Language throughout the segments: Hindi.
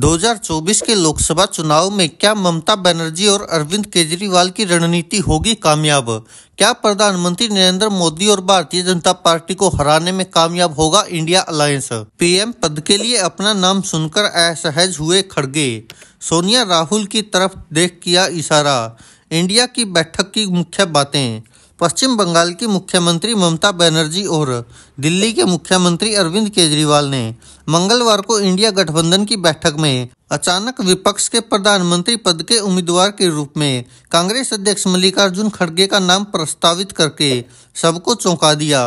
2024 के लोकसभा चुनाव में क्या ममता बनर्जी और अरविंद केजरीवाल की रणनीति होगी कामयाब क्या प्रधानमंत्री नरेंद्र मोदी और भारतीय जनता पार्टी को हराने में कामयाब होगा इंडिया अलायंस पीएम पद के लिए अपना नाम सुनकर असहज हुए खड़गे सोनिया राहुल की तरफ देख किया इशारा इंडिया की बैठक की मुख्य बातें पश्चिम बंगाल की मुख्यमंत्री ममता बनर्जी और दिल्ली के मुख्यमंत्री अरविंद केजरीवाल ने मंगलवार को इंडिया गठबंधन की बैठक में अचानक विपक्ष के प्रधानमंत्री पद के उम्मीदवार के रूप में कांग्रेस अध्यक्ष मल्लिकार्जुन खड़गे का नाम प्रस्तावित करके सबको चौंका दिया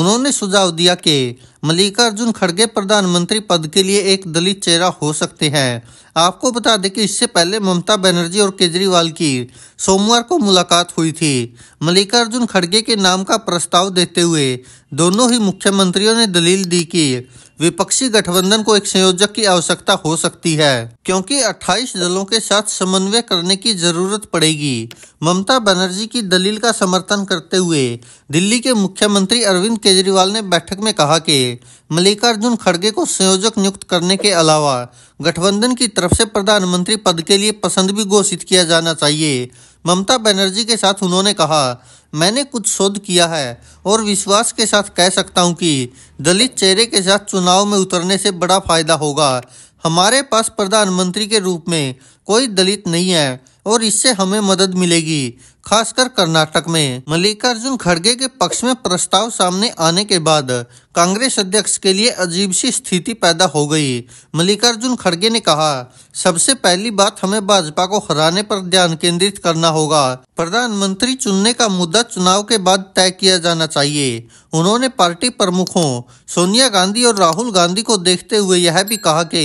उन्होंने सुझाव दिया कि मल्लिकार्जुन खड़गे प्रधानमंत्री पद के लिए एक दलित चेहरा हो सकते हैं आपको बता दें कि इससे पहले ममता बनर्जी और केजरीवाल की सोमवार को मुलाकात हुई थी मल्लिकार्जुन खड़गे के नाम का प्रस्ताव देते हुए दोनों ही मुख्यमंत्रियों ने दलील दी कि विपक्षी गठबंधन को एक संयोजक की आवश्यकता हो सकती है क्योंकि 28 दलों के साथ समन्वय करने की जरूरत पड़ेगी ममता बनर्जी की दलील का समर्थन करते हुए दिल्ली के मुख्यमंत्री अरविंद केजरीवाल ने बैठक में कहा कि मल्लिकार्जुन खड़गे को संयोजक नियुक्त करने के अलावा गठबंधन की तरफ से प्रधानमंत्री पद के लिए पसंद भी घोषित किया जाना चाहिए ममता बनर्जी के साथ उन्होंने कहा मैंने कुछ शोध किया है और विश्वास के साथ कह सकता हूं कि दलित चेहरे के साथ चुनाव में उतरने से बड़ा फायदा होगा हमारे पास प्रधानमंत्री के रूप में कोई दलित नहीं है और इससे हमें मदद मिलेगी खासकर कर्नाटक में मल्लिकार्जुन खड़गे के पक्ष में प्रस्ताव सामने आने के बाद कांग्रेस अध्यक्ष के लिए अजीब सी स्थिति पैदा हो गई मल्लिकार्जुन खड़गे ने कहा सबसे पहली बात हमें भाजपा को हराने पर ध्यान केंद्रित करना होगा प्रधानमंत्री चुनने का मुद्दा चुनाव के बाद तय किया जाना चाहिए उन्होंने पार्टी प्रमुखों सोनिया गांधी और राहुल गांधी को देखते हुए यह भी कहा कि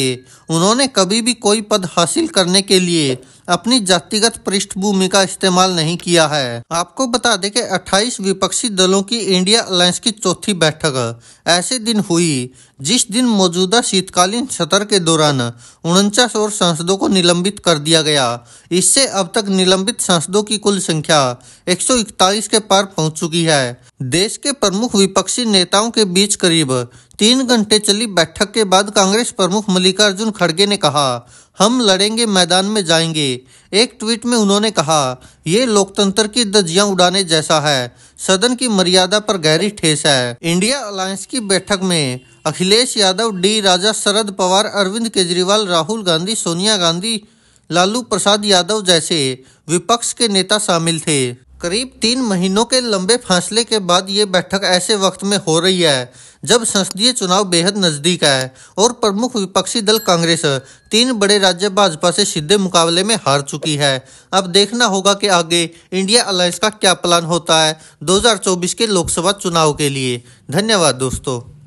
उन्होंने कभी भी कोई पद हासिल करने के लिए अपनी जातिगत पृष्ठभूमि का इस्तेमाल नहीं किया है आपको बता दें कि 28 विपक्षी दलों की इंडिया अलायंस की चौथी बैठक ऐसे दिन हुई जिस दिन मौजूदा शीतकालीन सत्र के दौरान उनचास और सांसदों को निलंबित कर दिया गया इससे अब तक निलंबित सांसदों की कुल संख्या 141 के पार पहुंच चुकी है देश के प्रमुख विपक्षी नेताओं के बीच करीब तीन घंटे चली बैठक के बाद कांग्रेस प्रमुख मल्लिकार्जुन खड़गे ने कहा हम लड़ेंगे मैदान में जाएंगे एक ट्वीट में उन्होंने कहा ये लोकतंत्र की दजिया उड़ाने जैसा है सदन की मर्यादा पर गहरी ठेस है इंडिया अलायंस की बैठक में अखिलेश यादव डी राजा शरद पवार अरविंद केजरीवाल राहुल गांधी सोनिया गांधी लालू प्रसाद यादव जैसे विपक्ष के नेता शामिल थे करीब तीन महीनों के लंबे फासले के बाद ये बैठक ऐसे वक्त में हो रही है जब संसदीय चुनाव बेहद नज़दीक है और प्रमुख विपक्षी दल कांग्रेस तीन बड़े राज्य भाजपा से सीधे मुकाबले में हार चुकी है अब देखना होगा कि आगे इंडिया अलायंस का क्या प्लान होता है 2024 के लोकसभा चुनाव के लिए धन्यवाद दोस्तों